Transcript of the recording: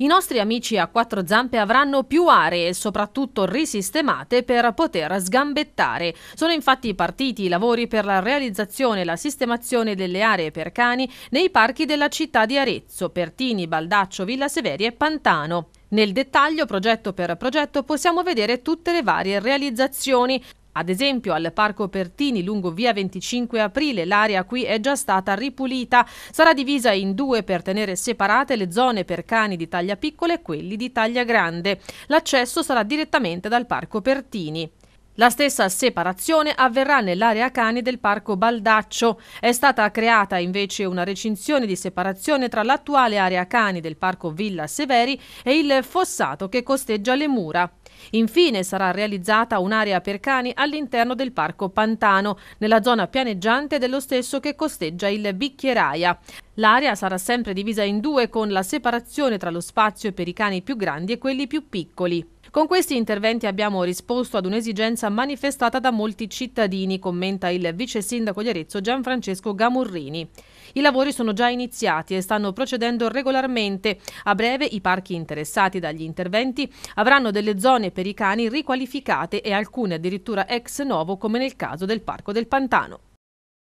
I nostri amici a quattro zampe avranno più aree, soprattutto risistemate, per poter sgambettare. Sono infatti partiti i lavori per la realizzazione e la sistemazione delle aree per cani nei parchi della città di Arezzo, Pertini, Baldaccio, Villa Severi e Pantano. Nel dettaglio, progetto per progetto, possiamo vedere tutte le varie realizzazioni, ad esempio al Parco Pertini lungo via 25 aprile l'area qui è già stata ripulita. Sarà divisa in due per tenere separate le zone per cani di taglia piccola e quelli di taglia grande. L'accesso sarà direttamente dal Parco Pertini. La stessa separazione avverrà nell'area cani del Parco Baldaccio. È stata creata invece una recinzione di separazione tra l'attuale area cani del Parco Villa Severi e il fossato che costeggia le mura. Infine sarà realizzata un'area per cani all'interno del Parco Pantano, nella zona pianeggiante dello stesso che costeggia il Bicchieraia. L'area sarà sempre divisa in due con la separazione tra lo spazio per i cani più grandi e quelli più piccoli. Con questi interventi abbiamo risposto ad un'esigenza manifestata da molti cittadini, commenta il vice sindaco di Arezzo Gianfrancesco Gamurrini. I lavori sono già iniziati e stanno procedendo regolarmente. A breve i parchi interessati dagli interventi avranno delle zone per i cani riqualificate e alcune addirittura ex novo come nel caso del Parco del Pantano.